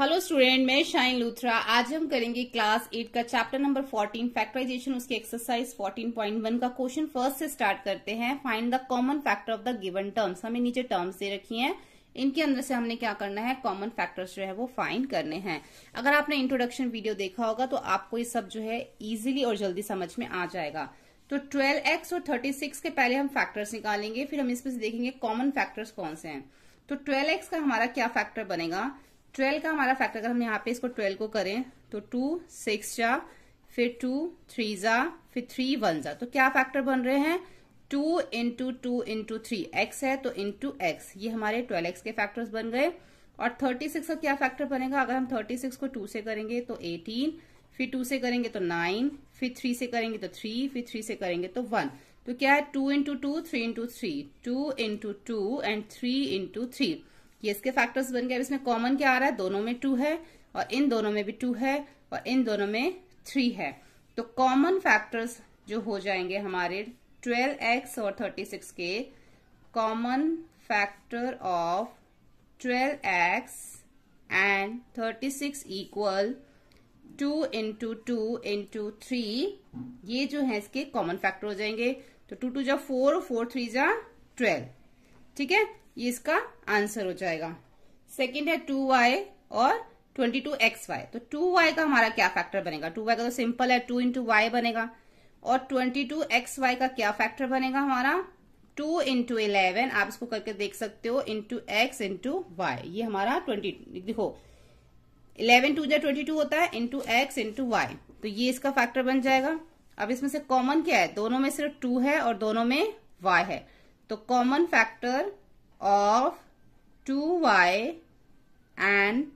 hello student मैं शाइन लूथरा आज हम करेंगे क्लास एट का चैप्टर नंबर फोर्टीन फैक्टराइजेशन उसके एक्सरसाइज फोर्टीन पॉइंट वन का क्वेश्चन फर्स्ट से स्टार्ट करते हैं find the common factor of the given terms हमें नीचे टर्म्स दे रखी हैं इनके अंदर से हमने क्या करना है कॉमन फैक्टर्स जो है वो फाइंड करने हैं अगर आपने इंट्रोडक्शन वीडियो देखा होगा तो आपको ये सब जो है इजिली और जल्दी समझ में आ जाएगा तो एक्स और सिक्स के पहले हम फैक्टर्स निकालेंगे फिर हम इसमें से देखेंगे कॉमन फैक्टर्स कौन से हैं तो 12x का हमारा क्या फैक्टर बनेगा ट्वेल्व का हमारा फैक्टर अगर हम यहाँ पे इसको ट्वेल्व को करें तो टू सिक्स जा फिर टू थ्री जा फिर थ्री वन जा तो क्या फैक्टर बन रहे हैं two into two into three x है तो इंटू एक्स ये हमारे ट्वेल्व एक्स के फैक्टर्स बन गए और थर्टी सिक्स का क्या फैक्टर बनेगा अगर हम थर्टी सिक्स को टू से करेंगे तो एटीन फिर टू से करेंगे तो नाइन फिर थ्री से करेंगे तो थ्री फिर थ्री से करेंगे तो वन तो क्या है two into two three into three two into two and three into three ये इसके फैक्टर्स बन गए अब इसमें कॉमन क्या आ रहा है दोनों में टू है और इन दोनों में भी टू है और इन दोनों में थ्री है तो कॉमन फैक्टर्स जो हो जाएंगे हमारे ट्वेल्व एक्स और थर्टी सिक्स के common factor of twelve x and thirty six equal to into two into three ये जो है इसके कॉमन फैक्टर हो जाएंगे तो टू टू जा फोर फोर थ्री जा ट्वेल्व ठीक है ये इसका आंसर हो जाएगा सेकेंड है टू वाई और ट्वेंटी टू एक्स वाई तो टू वाई का हमारा क्या फैक्टर बनेगा टू वाई का तो सिंपल है टू इंटू वाई बनेगा और ट्वेंटी टू एक्स वाई का क्या फैक्टर बनेगा हमारा टू इंटू इलेवन आप इसको करके देख सकते हो इंटू एक्स इंटू वाई ये हमारा ट्वेंटी देखो इलेवन टू जो ट्वेंटी टू होता है इंटू एक्स इंटू वाई तो ये इसका फैक्टर बन जाएगा अब इसमें से कॉमन क्या है दोनों में सिर्फ टू है और दोनों में वाई है तो common factor of 2y and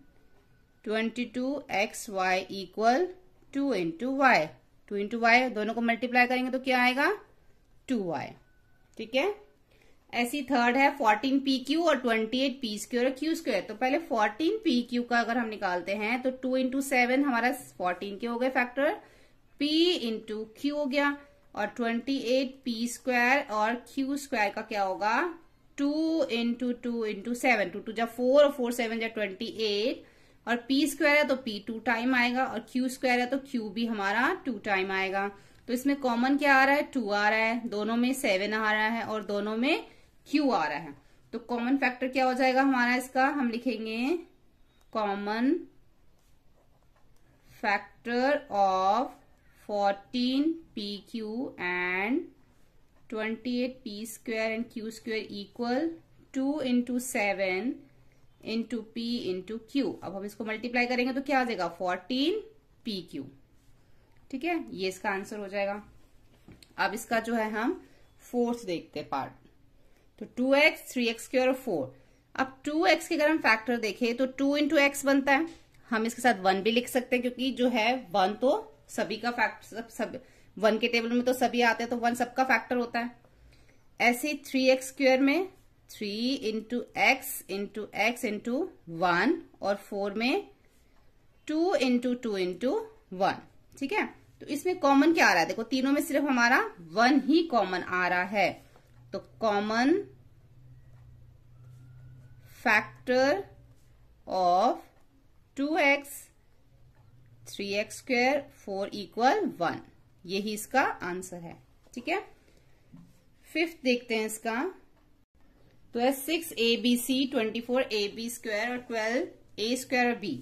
22xy equal two into y two into y दोनों को मल्टीप्लाई करेंगे तो क्या आएगा टू वाई ठीक है ऐसी थर्ड है फोर्टीन पी क्यू और ट्वेंटी एट पी स्क्र और क्यू स्क्र तो पहले फोर्टीन पी क्यू का अगर हम निकालते हैं तो टू इंटू सेवन हमारा फोर्टीन के हो गए फैक्टर पी इंटू क्यू हो गया और ट्वेंटी एट पी स्क्वायर और क्यू स्क्वायर का क्या होगा two into two into seven two two जब फोर और फोर सेवन जब ट्वेंटी एट और पी स्क्वायर है तो पी टू टाइम आएगा और क्यू स्क्वायर है तो क्यू भी हमारा टू टाइम आएगा तो इसमें कॉमन क्या आ रहा है टू आ रहा है दोनों में सेवन आ रहा है और दोनों में क्यू आ रहा है तो कॉमन फैक्टर क्या हो जाएगा हमारा इसका हम लिखेंगे common factor of fourteen p q and 28 p square and q square equal 2 into seven into p into q अब हम इसको मल्टीप्लाई करेंगे तो क्या आ जाएगा 14 पी क्यू ठीक है ये इसका आंसर हो जाएगा अब इसका जो है हम फोर्थ देखते हैं पार्ट तो two x three x q और फोर अब टू एक्स के अगर हम फैक्टर देखें तो टू इंटू एक्स बनता है हम इसके साथ वन भी लिख सकते हैं क्योंकि जो है वन तो सभी का फैक्टर सब, सब वन के टेबल में तो सभी आते हैं तो वन सबका फैक्टर होता है ऐसे थ्री एक्स स्क्वेयर में three into x into x into one और फोर में two into two into one ठीक है तो इसमें कॉमन क्या आ रहा है देखो तीनों में सिर्फ हमारा वन ही कॉमन आ रहा है तो common factor of two x three x square four equal one यही इसका आंसर है ठीक है फिफ्थ देखते हैं इसका तो है six a b c twenty four A b square और ट्वेल्व ए स्क्वायर बी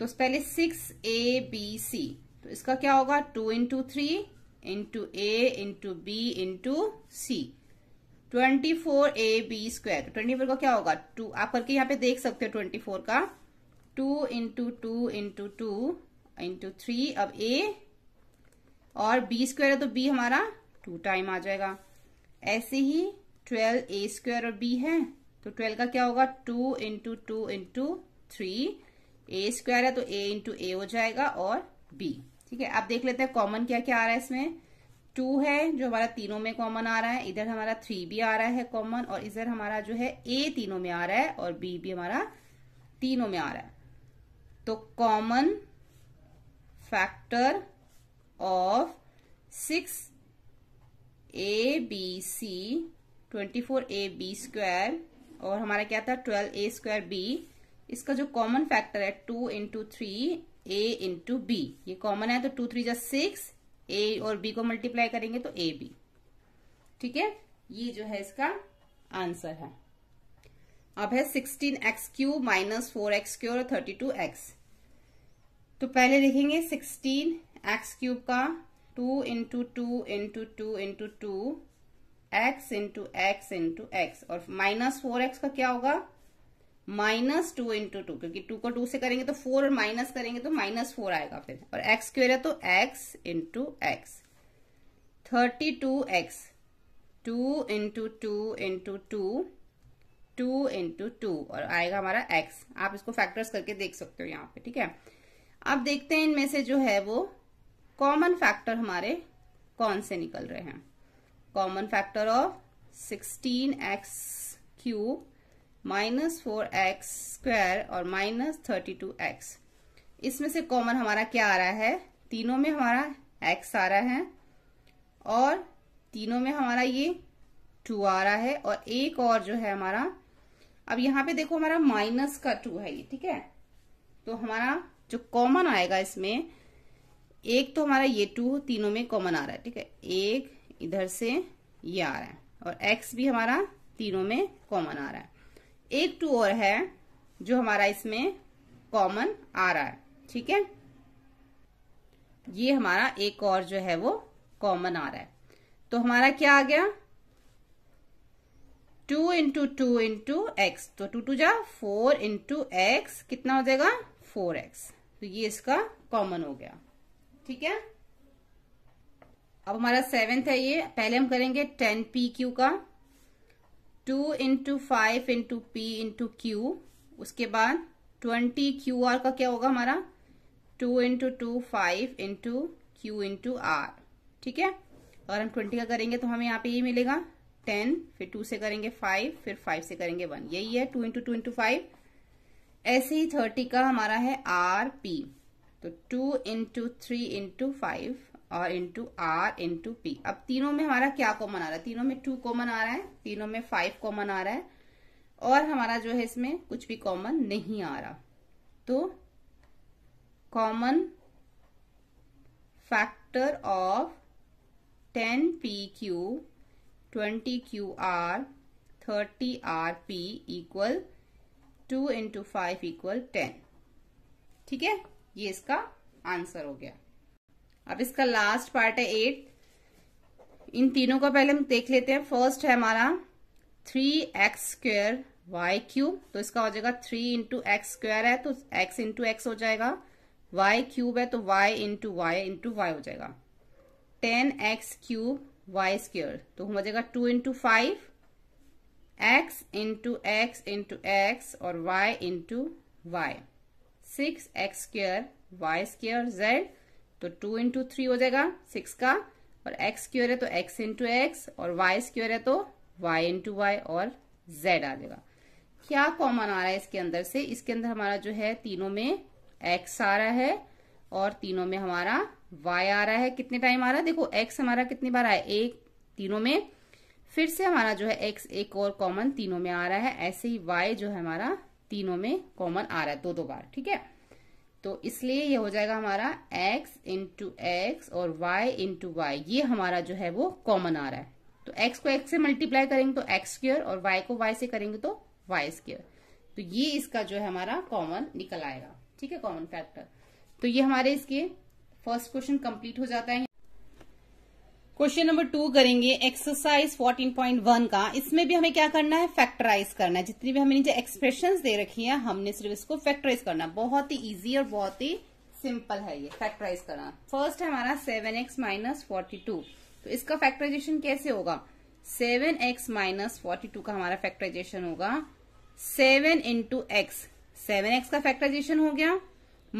तो पहले सिक्स ए बी सी तो इसका क्या होगा टू इंटू थ्री इंटू ए into b into c twenty four ए बी स्क्वायर तो ट्वेंटी फोर का क्या होगा टू आप करके यहां पे देख सकते हो ट्वेंटी फोर का two into two into two into three अब ए और बी स्क्वायर है तो बी हमारा टू टाइम आ जाएगा ऐसे ही ट्वेल्व ए स्क्वायर और बी है तो ट्वेल्व का क्या होगा two into two into three a square है तो ए इंटू ए हो जाएगा और बी ठीक है अब देख लेते हैं कॉमन क्या क्या आ रहा है इसमें टू है जो हमारा तीनों में कॉमन आ रहा है इधर हमारा थ्री भी आ रहा है कॉमन और इधर हमारा जो है ए तीनों में आ रहा है और बी भी हमारा तीनों में आ रहा है तो common factor of 6 ABC b square और हमारा क्या था ए स्क्वायर B इसका जो कॉमन फैक्टर है 2 into three a into B ये कॉमन है तो two three just six a और बी को मल्टीप्लाई करेंगे तो ए बी ठीक है ये जो है इसका आंसर है अब है sixteen x q minus four x q और थर्टी टू एक्स तो पहले लिखेंगे सिक्सटीन एक्स क्यूब का two into two into two into two x into x into x और माइनस फोर एक्स का क्या होगा माइनस टू इंटू टू क्योंकि टू को टू से करेंगे तो फोर और माइनस करेंगे तो माइनस फोर आएगा फिर और एक्स स्क्वेयर है तो x into x thirty two x two into two into two two into two और आएगा हमारा एक्स आप इसको फैक्टर्स करके देख सकते हो यहाँ पे ठीक है अब देखते हैं इनमें से जो है वो कॉमन फैक्टर हमारे कौन से निकल रहे हैं common factor of sixteen x cube minus four x square और माइनस थर्टी टू एक्स इसमें से कॉमन हमारा क्या आ रहा है तीनों में हमारा एक्स आ रहा है और तीनों में हमारा ये टू आ रहा है और एक और जो है हमारा अब यहाँ पे देखो हमारा माइनस का टू है ये ठीक है तो हमारा जो कॉमन आएगा इसमें एक तो हमारा ये टू तीनों में कॉमन आ रहा है ठीक है एक इधर से ये आ रहा है और एक्स भी हमारा तीनों में कॉमन आ रहा है एक टू और है जो हमारा इसमें कॉमन आ रहा है ठीक है ये हमारा एक और जो है वो कॉमन आ रहा है तो हमारा क्या आ गया two into two into x तो टू टू जा फोर इंटू एक्स कितना हो जाएगा फोर एक्स तो ये इसका कॉमन हो गया ठीक है अब हमारा सेवेंथ है ये पहले हम करेंगे टेन पी क्यू का two into five into p into q उसके बाद ट्वेंटी क्यू आर का क्या होगा हमारा two into two five into q into r ठीक है और हम ट्वेंटी का करेंगे तो हमें यहाँ पे ये मिलेगा टेन फिर टू से करेंगे फाइव फिर फाइव से करेंगे वन यही है two into two into five ऐसे ही थर्टी का हमारा है आर पी तो two into three into five और इंटू आर इंटू पी अब तीनों में हमारा क्या कॉमन आ रहा है तीनों में टू कॉमन आ रहा है तीनों में फाइव कॉमन आ रहा है और हमारा जो है इसमें कुछ भी कॉमन नहीं आ रहा तो common factor of ten p q twenty q r thirty r p equal to into five equal ten ठीक है ये इसका आंसर हो गया अब इसका लास्ट पार्ट है एट इन तीनों का पहले हम देख लेते हैं फर्स्ट है हमारा three x square y cube तो इसका हो जाएगा थ्री इंटू एक्स स्क्वेयर है तो एक्स इंटू एक्स हो जाएगा वाई क्यूब है तो y into Y into y हो जाएगा ten x cube y square तो हो जाएगा two into five x into x into x और y into y six x square y square z तो टू इंटू थ्री हो जाएगा सिक्स का और एक्स स्क्र है तो एक्स इंटू एक्स और वाई स्क्र है तो वाई इंटू वाई और जेड आ जाएगा क्या कॉमन आ रहा है इसके अंदर से इसके अंदर हमारा जो है तीनों में एक्स आ रहा है और तीनों में हमारा वाई आ रहा है कितने टाइम आ रहा है देखो एक्स हमारा कितनी बार आया एक तीनों में फिर से हमारा जो है एक्स एक और कॉमन तीनों में आ रहा है ऐसे ही वाई जो है हमारा तीनों में कॉमन आ रहा है दो दो बार ठीक है तो इसलिए ये हो जाएगा हमारा x इंटू एक्स और y इंटू वाई ये हमारा जो है वो कॉमन आ रहा है तो x को x से मल्टीप्लाई करेंगे तो एक्स स्क्र और y को y से करेंगे तो वाई स्क्र तो ये इसका जो है हमारा कॉमन निकल आएगा ठीक है कॉमन फैक्टर तो ये हमारे इसके फर्स्ट क्वेश्चन कंप्लीट हो जाता है क्वेश्चन नंबर टू करेंगे एक्सरसाइज 14.1 का इसमें भी हमें क्या करना है फैक्टराइज करना है जितनी भी हमें नीचे एक्सप्रेशन दे रखी है हमने सिर्फ इसको फैक्टराइज करना बहुत ही इजी और बहुत ही सिंपल है ये फैक्टराइज करना फर्स्ट है हमारा seven x minus forty two तो इसका फैक्टराइजेशन कैसे होगा seven x minus forty two का हमारा फैक्टराइजेशन होगा seven into x seven x का फैक्टराइजेशन हो गया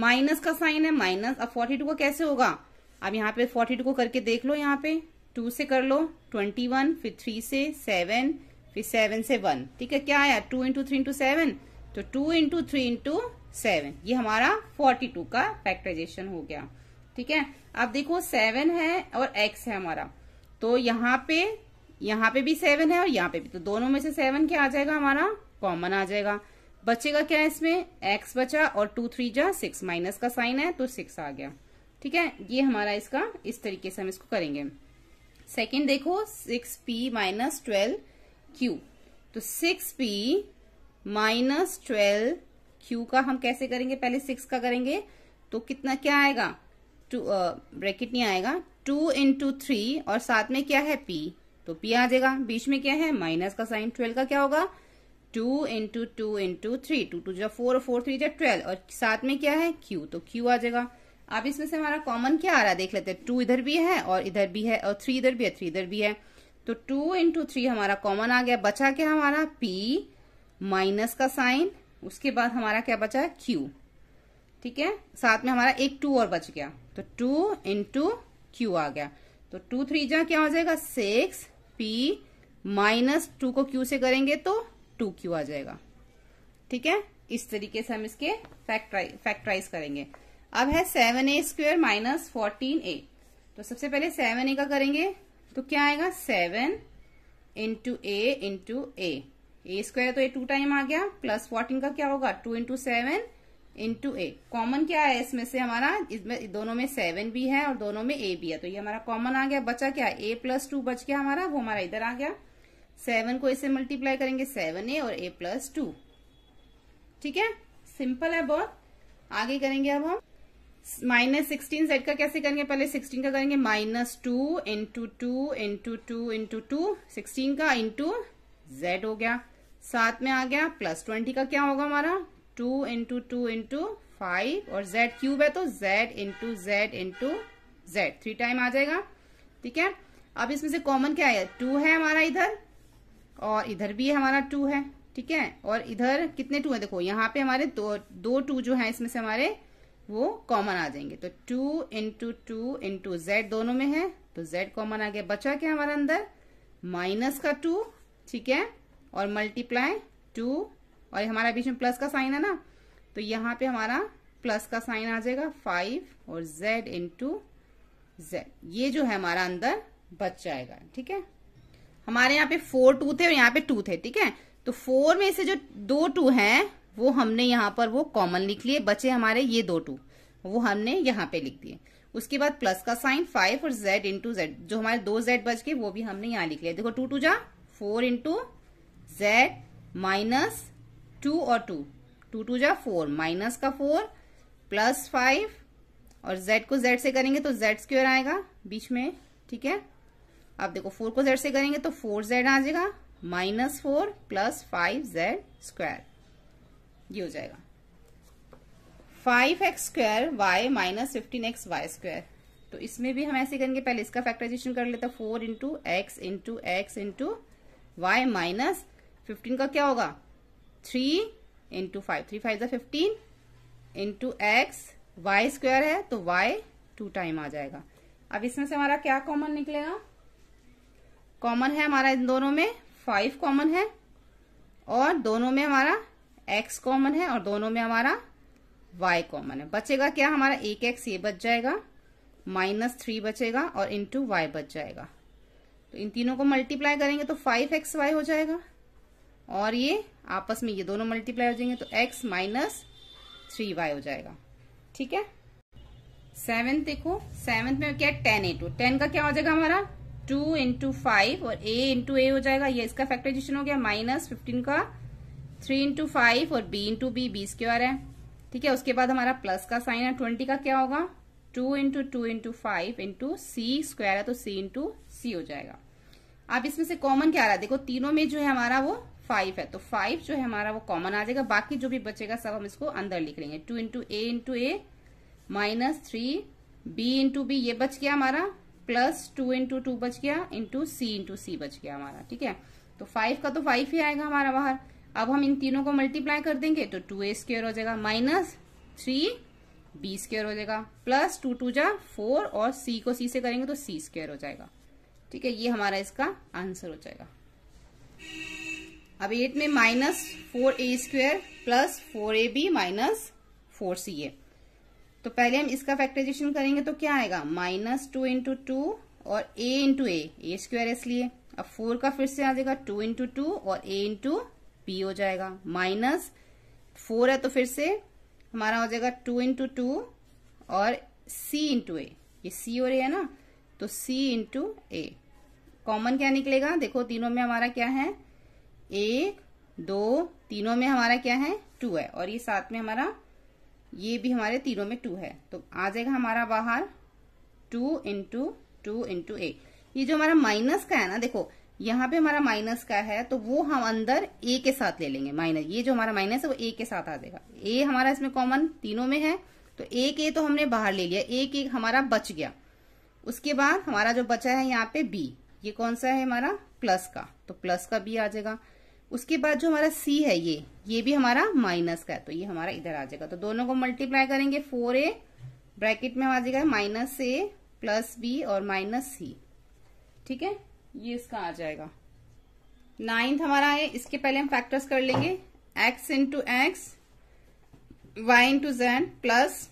माइनस का साइन है माइनस अब फोर्टी टू का कैसे होगा अब यहाँ पे फोर्टी टू को करके देख लो यहाँ पे टू से कर लो ट्वेंटी वन फिर थ्री से सेवन फिर सेवन से वन ठीक है क्या आया two into three into seven तो two into three into seven ये हमारा फोर्टी टू का फैक्टराइजेशन हो गया ठीक है अब देखो सेवन है और एक्स है हमारा तो यहाँ पे यहाँ पे भी सेवन है और यहाँ पे भी तो दोनों में से सेवन क्या आ जाएगा हमारा कॉमन आ जाएगा बचेगा क्या इसमें एक्स बचा और टू थ्री जा सिक्स माइनस का साइन है तो सिक्स आ गया ठीक है ये हमारा इसका इस तरीके से हम इसको करेंगे सेकेंड देखो six p minus twelve q तो six p minus twelve q का हम कैसे करेंगे पहले सिक्स का करेंगे तो कितना क्या आएगा टू ब्रैकेट नहीं आएगा टू इंटू थ्री और साथ में क्या है पी तो पी आ जाएगा बीच में क्या है माइनस का साइन ट्वेल्व का क्या होगा two into two into three two two जो फोर फोर थ्री जो ट्वेल्व और साथ में क्या है क्यू तो क्यू आ जाएगा अब इसमें से हमारा कॉमन क्या आ रहा है देख लेते हैं टू इधर भी है और इधर भी है और थ्री इधर भी है थ्री इधर भी है तो टू इंटू थ्री हमारा कॉमन आ गया बचा क्या हमारा पी माइनस का साइन उसके बाद हमारा क्या बचा है क्यू ठीक है साथ में हमारा एक टू और बच गया तो टू इंटू क्यू आ गया तो टू थ्री जहां क्या हो जाएगा सिक्स पी माइनस टू को क्यू से करेंगे तो टू क्यू आ जाएगा ठीक है इस तरीके से हम इसके फैक्ट्राइज फैक्ट्राइज करेंगे अब है seven a square minus fourteen a तो सबसे पहले सेवन ए का करेंगे तो क्या आएगा seven into A into a a square तो ए टू टाइम आ गया प्लस फोर्टीन का क्या होगा two into seven into a common क्या है इसमें से हमारा इसमें दोनों में सेवन भी है और दोनों में ए भी है तो ये हमारा कॉमन आ गया बचा क्या ए प्लस टू बच गया हमारा वो हमारा इधर आ गया सेवन को इसे मल्टीप्लाई करेंगे सेवन ए और ए प्लस टू ठीक है सिंपल है बहुत आगे करेंगे अब हम माइनस सिक्सटीन जेड का कैसे करेंगे पहले सिक्सटीन का करेंगे minus two into two into two into two sixteen का इंटू जेड हो गया साथ में आ गया प्लस ट्वेंटी का क्या होगा हमारा two into two into five और जेड क्यूब है तो z into z into z three time आ जाएगा ठीक है अब इसमें से कॉमन क्या है टू है हमारा इधर और इधर भी हमारा टू है ठीक है और इधर कितने टू है देखो यहाँ पे हमारे दो दो टू जो है इसमें से हमारे वो कॉमन आ जाएंगे तो two into two into z दोनों में है तो जेड कॉमन आ गया बचा क्या हमारा अंदर माइनस का टू ठीक है और मल्टीप्लाई टू और हमारा बीच में प्लस का साइन है ना तो यहाँ पे हमारा प्लस का साइन आ जाएगा फाइव और जेड इंटू जेड ये जो है हमारा अंदर बच जाएगा ठीक है हमारे यहाँ पे फोर टू थे और यहाँ पे टू थे ठीक है तो फोर में से जो दो टू हैं वो हमने यहाँ पर वो कॉमन लिख लिए बचे हमारे ये दो टू वो हमने यहाँ पे लिख दिए उसके बाद प्लस का साइन फाइव और जेड इंटू जेड जो हमारे दो जेड बच गए वो भी हमने यहाँ लिख लिया देखो टू टू जा four into Z minus two और टू टू टू जा फोर माइनस का फोर प्लस फाइव और जेड को जेड से करेंगे तो जेड स्क्र आएगा बीच में ठीक है अब देखो फोर को जेड से करेंगे तो फोर जेड आ जाएगा minus four plus five Z square ये हो जाएगा five X square Y minus fifteen X Y square तो इसमें भी हम ऐसे करेंगे पहले इसका फैक्टराइजेशन कर लेते हैं four into x into x into Y minus fifteen का क्या होगा three into five three five fifteen into X Y square है तो वाई टू टाइम आ जाएगा अब इसमें से हमारा क्या कॉमन निकलेगा कॉमन है हमारा इन दोनों में फाइव कॉमन है और दोनों में हमारा एक्स कॉमन है और दोनों में हमारा वाई कॉमन है बचेगा क्या हमारा एक एक्स ये बच जाएगा माइनस थ्री बचेगा और इंटू वाई बच जाएगा तो इन तीनों को मल्टीप्लाई करेंगे तो फाइव एक्स वाई हो जाएगा और ये आपस में ये दोनों मल्टीप्लाई हो जाएंगे तो एक्स माइनस थ्री वाई हो जाएगा ठीक है सेवन देखो सेवेंथ में क्या टेन ए टू टेन का क्या हो जाएगा हमारा टू इंटू फाइव और ए इंटू ए हो जाएगा ये इसका फैक्टराइजेशन हो गया माइनस फिफ्टीन का थ्री इंटू फाइव और B into B B square है ठीक है उसके बाद हमारा प्लस का साइन है ट्वेंटी का क्या होगा two into two into five into C square है तो सी इंटू सी हो जाएगा आप इसमें से कॉमन क्या आ रहा है देखो तीनों में जो है हमारा वो फाइव है तो फाइव जो है हमारा वो कॉमन आ जाएगा बाकी जो भी बचेगा सब हम इसको अंदर लिख लेंगे two into A into A minus three B into B ये बच गया हमारा प्लस टू इंटू टू बच गया इंटू सी इंटू सी बच गया हमारा ठीक है तो फाइव का तो फाइव ही आएगा हमारा बाहर अब हम इन तीनों को मल्टीप्लाई कर देंगे तो टू ए स्क्र हो जाएगा माइनस थ्री बी स्क्र हो जाएगा प्लस टू टू जा फोर और सी को सी से करेंगे तो सी स्क्र हो जाएगा ठीक है ये हमारा इसका आंसर हो जाएगा अब एट में minus four A square plus four A B minus four C A तो पहले हम इसका फैक्टराइजेशन करेंगे तो क्या आएगा माइनस टू इंटू टू और ए इंटू ए ए स्क्वायर इसलिए अब फोर का फिर से आ जाएगा टू इंटू टू और ए इंटू पी हो जाएगा माइनस फोर है तो फिर से हमारा हो जाएगा टू इंटू टू और सी इंटू ए ये सी और ए है ना तो सी इंटू ए कॉमन क्या निकलेगा देखो तीनों में हमारा क्या है एक दो तीनों में हमारा क्या है टू है और ये साथ में हमारा ये भी हमारे तीनों में टू है तो आ जाएगा हमारा बाहर two into two into A ये जो हमारा माइनस का है ना देखो यहाँ पे हमारा माइनस का है तो वो हम अंदर ए के साथ ले लेंगे माइनस ये जो हमारा माइनस है वो ए के साथ आ जाएगा ए हमारा इसमें कॉमन तीनों में है तो एक ए तो हमने बाहर ले लिया एक ए हमारा बच गया उसके बाद हमारा जो बचा है यहाँ पे बी ये कौन सा है हमारा प्लस का तो प्लस का बी आ जाएगा उसके बाद जो हमारा सी है ये ये भी हमारा माइनस का है तो ये हमारा इधर आ जाएगा तो दोनों को मल्टीप्लाई करेंगे फोर ए ब्रैकेट में आ जाएगा माइनस ए प्लस बी और माइनस सी ठीक है ये इसका आ जाएगा नाइन्थ हमारा है इसके पहले हम फैक्टर्स कर लेंगे X into X Y into Z plus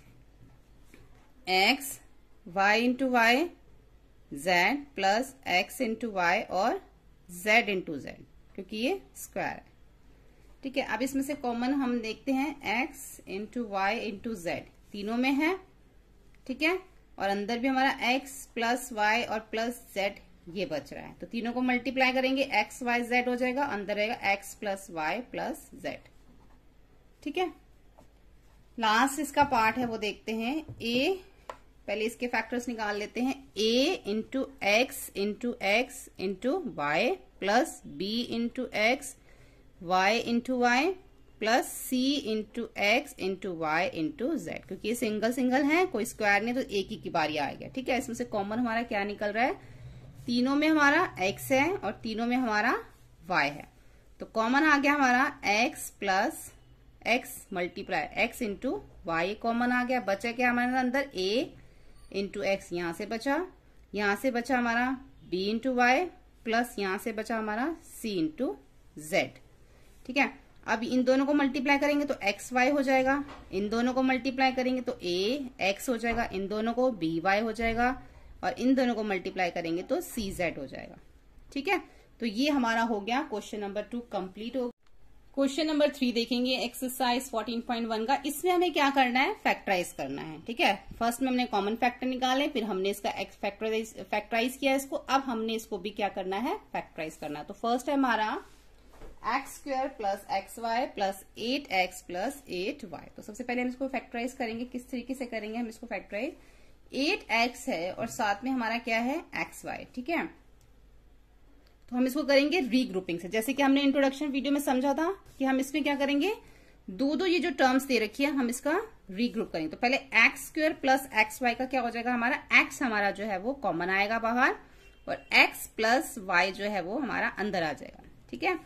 X Y into Y Z plus X into Y और जेड इंटू जेड क्योंकि ये स्क्वायर है ठीक है अब इसमें से कॉमन हम देखते हैं X into Y into Z तीनों में है ठीक है और अंदर भी हमारा एक्स प्लस वाई और प्लस जेड ये बच रहा है तो तीनों को मल्टीप्लाई करेंगे एक्स वाई जेड हो जाएगा अंदर रहेगा X plus Y plus Z ठीक है लास्ट इसका पार्ट है वो देखते हैं ए पहले इसके फैक्टर्स निकाल लेते हैं A into x into x into Y plus B into X Y into Y plus C into x into Y into Z क्योंकि ये सिंगल सिंगल है कोई स्क्वायर नहीं तो एक ही की बारी आएगा ठीक है इसमें से कॉमन हमारा क्या निकल रहा है तीनों में हमारा x है और तीनों में हमारा y है तो कॉमन आ गया हमारा x plus X multiply X into Y common आ गया बचा क्या हमारे अंदर a इंटू एक्स यहां से बचा यहां से बचा हमारा b इंटू वाई प्लस यहां से बचा हमारा c इंटू जेड ठीक है अब इन दोनों को मल्टीप्लाई करेंगे तो एक्स वाई हो जाएगा इन दोनों को मल्टीप्लाई करेंगे तो ए एक्स हो जाएगा इन दोनों को बी वाई हो जाएगा और इन दोनों को मल्टीप्लाई करेंगे तो सी जेड हो जाएगा ठीक है तो ये हमारा हो गया क्वेश्चन नंबर टू कंप्लीट हो क्वेश्चन नंबर थ्री देखेंगे एक्सरसाइज 14.1 का इसमें हमें क्या करना है फैक्टराइज करना है ठीक है फर्स्ट में हमने कॉमन फैक्टर निकाले फिर हमने इसका फैक्टराइज फैक्टराइज किया इसको अब हमने इसको भी क्या करना है फैक्टराइज करना है तो फर्स्ट है हमारा X square plus X Y plus eight X plus eight Y तो सबसे पहले हम इसको फैक्टराइज करेंगे किस तरीके से करेंगे हम इसको फैक्टराइज एट एक्स है और साथ में हमारा क्या है एक्स वाई ठीक है तो हम इसको करेंगे रीग्रुपिंग से जैसे कि हमने इंट्रोडक्शन वीडियो में समझा था कि हम इसमें क्या करेंगे दो दो ये जो टर्म्स दे रखी है हम इसका रीग्रुप करेंगे तो पहले एक्स स्क्र प्लस एक्स वाई का क्या हो जाएगा हमारा एक्स हमारा जो है वो कॉमन आएगा बाहर और एक्स प्लस वाई जो है वो हमारा अंदर आ जाएगा ठीक है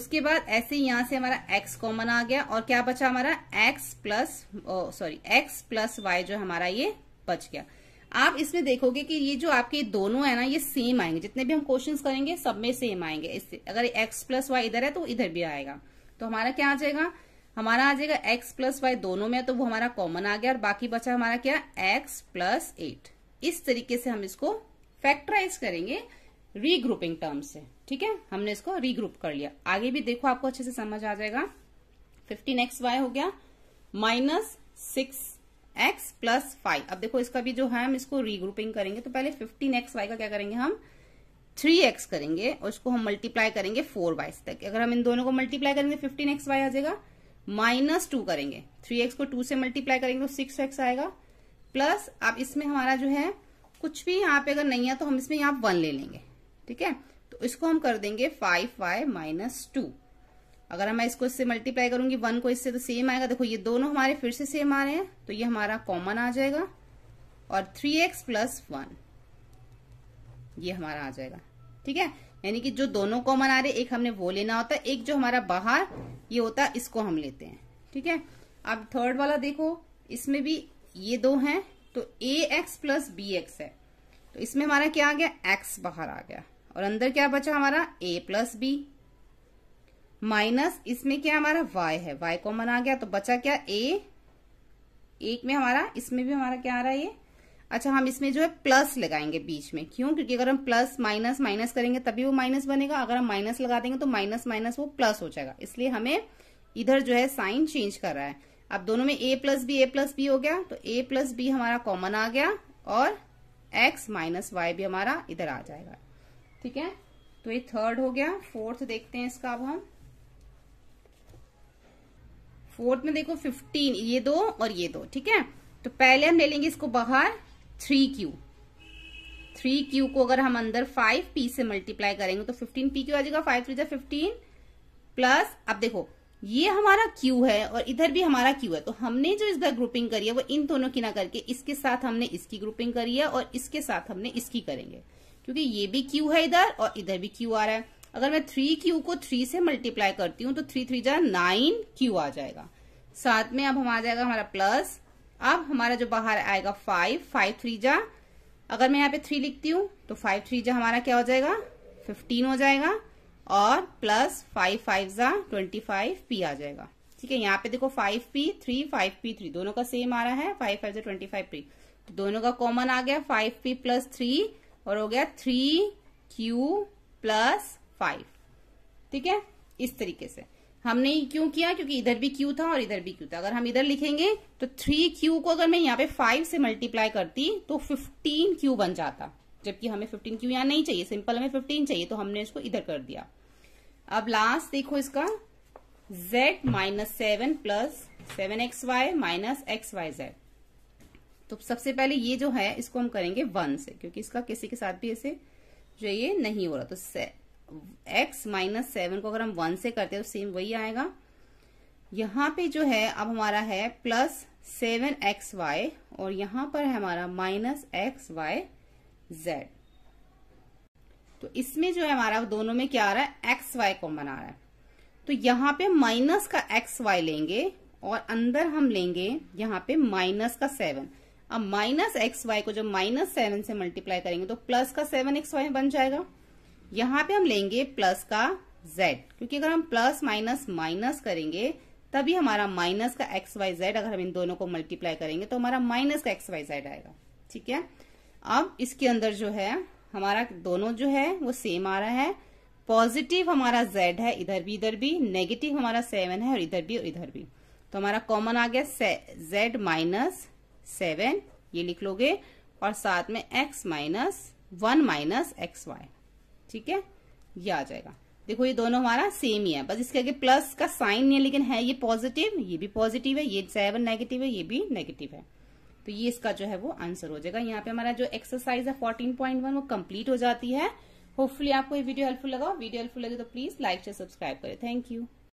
उसके बाद ऐसे ही यहां से हमारा x कॉमन आ गया और क्या बचा हमारा x plus sorry x plus Y जो हमारा ये बच गया आप इसमें देखोगे कि ये जो आपके दोनों है ना ये सेम आएंगे जितने भी हम क्वेश्चन करेंगे सब में सेम आएंगे इससे अगर एक्स प्लस वाई इधर है तो इधर भी आएगा तो हमारा क्या आ जाएगा हमारा आ जाएगा x प्लस वाई दोनों में तो वो हमारा कॉमन आ गया और बाकी बचा हमारा क्या x प्लस एट इस तरीके से हम इसको फैक्टराइज करेंगे रीग्रुपिंग टर्म से ठीक है हमने इसको रीग्रुप कर लिया आगे भी देखो आपको अच्छे से समझ आ जाएगा फिफ्टीन एक्स वाई हो गया minus six X plus five अब देखो इसका भी जो है हम इसको रीग्रुपिंग करेंगे तो पहले फिफ्टीन एक्स वाई का क्या करेंगे हम थ्री एक्स करेंगे और इसको हम मल्टीप्लाई करेंगे फोर वाई तक अगर हम इन दोनों को मल्टीप्लाई करेंगे फिफ्टीन एक्स वाई आ जाएगा माइनस टू करेंगे थ्री एक्स को टू से मल्टीप्लाई करेंगे तो सिक्स एक्स आएगा प्लस अब इसमें हमारा जो है कुछ भी यहाँ पे अगर नहीं है तो हम इसमें यहाँ वन ले लेंगे ठीक है तो इसको हम कर देंगे फाइव वाई माइनस टू अगर मैं इसको इससे मल्टीप्लाई करूंगी वन को इससे तो सेम आएगा देखो ये दोनों हमारे फिर से सेम आ रहे हैं तो ये हमारा कॉमन आ जाएगा और थ्री एक्स प्लस वन ये हमारा आ जाएगा ठीक है यानी कि जो दोनों कॉमन आ रहे एक हमने वो लेना होता है एक जो हमारा बाहर ये होता है इसको हम लेते हैं ठीक है अब थर्ड वाला देखो इसमें भी ये दो हैं तो A X plus B X है तो इसमें हमारा क्या आ गया एक्स बाहर आ गया और अंदर क्या बचा हमारा ए प्लस बी माइनस इसमें क्या हमारा वाई है वाई कॉमन आ गया तो बचा क्या ए एक में हमारा इसमें भी हमारा क्या आ रहा है ये अच्छा हम इसमें जो है प्लस लगाएंगे बीच में क्यों क्योंकि अगर हम प्लस माइनस माइनस करेंगे तभी वो माइनस बनेगा अगर हम माइनस लगा देंगे तो माइनस माइनस वो प्लस हो जाएगा इसलिए हमें इधर जो है साइन चेंज कर रहा है अब दोनों में A plus B A plus B हो गया तो ए प्लस बी हमारा कॉमन आ गया और एक्स माइनस वाई भी हमारा इधर आ जाएगा ठीक है तो ये थर्ड हो गया फोर्थ देखते हैं इसका अब हम फोर्थ में देखो फिफ्टीन ये दो और ये दो ठीक है तो पहले हम ले लेंगे इसको बाहर थ्री क्यू थ्री क्यू को अगर हम अंदर फाइव पी से मल्टीप्लाई करेंगे तो फिफ्टीन पी क्यू आ जाएगा फाइव थ्री फिफ्टीन प्लस अब देखो ये हमारा क्यू है और इधर भी हमारा क्यू है तो हमने जो बार ग्रुपिंग करी है वो इन दोनों की ना करके इसके साथ हमने इसकी ग्रुपिंग करी है और इसके साथ हमने इसकी करेंगे क्योंकि ये भी क्यू है इधर और इधर भी क्यू आ रहा है अगर मैं थ्री क्यू को थ्री से मल्टीप्लाई करती हूँ तो थ्री थ्री जा नाइन क्यू आ जाएगा साथ में अब हम आ जाएगा हमारा प्लस अब हमारा जो बाहर आएगा फाइव फाइव थ्री जा अगर मैं यहाँ पे थ्री लिखती हूँ तो फाइव थ्री जा हमारा क्या हो जाएगा फिफ्टीन हो जाएगा और प्लस फाइव फाइव जा ट्वेंटी फाइव पी आ जाएगा ठीक है यहाँ पे देखो five P three five P three दोनों का सेम आ रहा है फाइव फाइव जा ट्वेंटी फाइव पी तो दोनों का कॉमन आ गया फाइव पी प्लस थ्री और हो गया थ्री क्यू प्लस फाइव ठीक है इस तरीके से हमने क्यों किया क्योंकि इधर भी क्यू था और इधर भी क्यू था अगर हम इधर लिखेंगे तो थ्री क्यू को अगर मैं यहाँ पे फाइव से मल्टीप्लाई करती तो फिफ्टीन क्यू बन जाता जबकि हमें फिफ्टीन क्यू यहाँ नहीं चाहिए सिंपल हमें फिफ्टीन चाहिए तो हमने इसको इधर कर दिया अब लास्ट देखो इसका z minus seven plus seven X Y minus X Y Z तो सबसे पहले ये जो है इसको हम करेंगे वन से क्योंकि इसका किसी के साथ भी ऐसे जो ये नहीं हो रहा तो एक्स माइनस सेवन को अगर हम वन से करते हैं तो सेम वही आएगा यहाँ पे जो है अब हमारा है प्लस सेवन एक्स वाई और यहां पर है हमारा माइनस एक्स वाई जेड तो इसमें जो है हमारा दोनों में क्या आ रहा है एक्स वाई कॉमन आ रहा है तो यहाँ पे माइनस का एक्स वाई लेंगे और अंदर हम लेंगे यहाँ पे माइनस का सेवन अब माइनस एक्स वाई को जब माइनस सेवन से मल्टीप्लाई करेंगे तो प्लस का सेवन एक्स वाई बन जाएगा यहां पे हम लेंगे प्लस का z क्योंकि अगर हम प्लस माइनस माइनस करेंगे तभी हमारा माइनस का एक्स वाई जेड अगर हम इन दोनों को मल्टीप्लाई करेंगे तो हमारा माइनस का एक्स वाई जेड आएगा ठीक है अब इसके अंदर जो है हमारा दोनों जो है वो सेम आ रहा है पॉजिटिव हमारा जेड है इधर भी इधर भी नेगेटिव हमारा सेवन है और इधर भी और इधर भी तो हमारा कॉमन आ गया जेड माइनस सेवन ये लिख लोगे और साथ में X minus one minus X Y ठीक है ये आ जाएगा देखो ये दोनों हमारा सेम ही है बस इसके आगे प्लस का साइन नहीं है लेकिन है ये पॉजिटिव ये भी पॉजिटिव है ये सेवन नेगेटिव है ये भी नेगेटिव है तो ये इसका जो है वो आंसर हो जाएगा यहाँ पे हमारा जो एक्सरसाइज है फोर्टीन पॉइंट वन वो कम्प्लीट हो जाती है होपफुली आपको ये वीडियो हेल्पफुल लगा वीडियो हेल्पफुल लगे तो प्लीज लाइक शेयर सब्सक्राइब करें थैंक यू